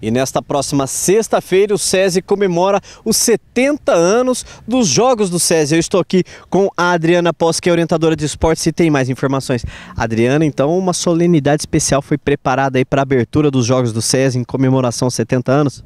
E nesta próxima sexta-feira o SESI comemora os 70 anos dos Jogos do SESI. Eu estou aqui com a Adriana Pós, que é orientadora de esportes e tem mais informações. Adriana, então uma solenidade especial foi preparada aí para a abertura dos Jogos do SESI em comemoração aos 70 anos?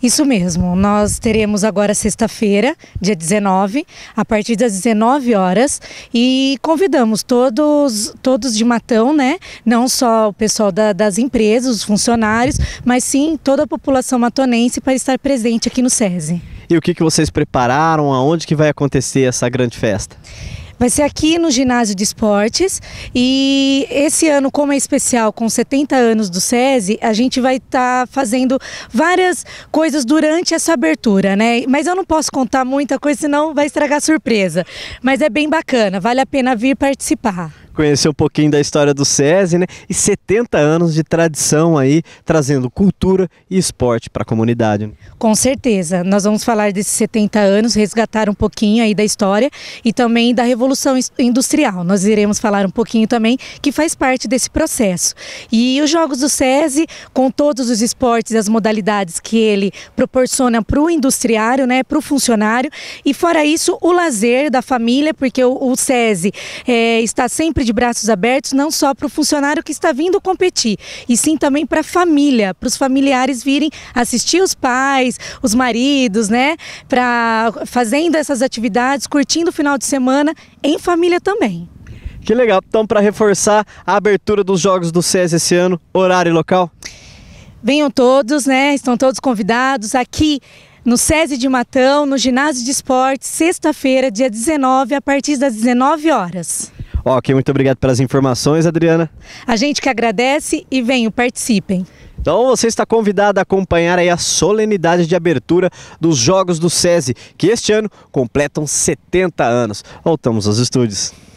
Isso mesmo, nós teremos agora sexta-feira, dia 19, a partir das 19 horas, e convidamos todos, todos de Matão, né? Não só o pessoal da, das empresas, os funcionários, mas sim toda a população matonense para estar presente aqui no SESI. E o que, que vocês prepararam? Aonde que vai acontecer essa grande festa? Vai ser aqui no ginásio de esportes e esse ano, como é especial, com 70 anos do SESI, a gente vai estar tá fazendo várias coisas durante essa abertura, né? Mas eu não posso contar muita coisa, senão vai estragar a surpresa. Mas é bem bacana, vale a pena vir participar conhecer um pouquinho da história do SESI, né? E 70 anos de tradição aí, trazendo cultura e esporte para a comunidade. Né? Com certeza. Nós vamos falar desses 70 anos, resgatar um pouquinho aí da história e também da Revolução Industrial. Nós iremos falar um pouquinho também, que faz parte desse processo. E os Jogos do SESI, com todos os esportes e as modalidades que ele proporciona para o industriário, né, para o funcionário, e fora isso, o lazer da família, porque o, o SESI eh, é, está sempre de braços abertos não só para o funcionário que está vindo competir, e sim também para a família, para os familiares virem assistir os pais, os maridos, né? Para fazendo essas atividades, curtindo o final de semana em família também. Que legal. Então, para reforçar a abertura dos jogos do SES esse ano, horário e local? Venham todos, né? Estão todos convidados aqui no SESI de Matão, no Ginásio de Esportes, sexta-feira, dia 19, a partir das 19 horas. Ok, muito obrigado pelas informações, Adriana. A gente que agradece e venham, participem. Então você está convidado a acompanhar aí a solenidade de abertura dos Jogos do SESI, que este ano completam 70 anos. Voltamos aos estúdios.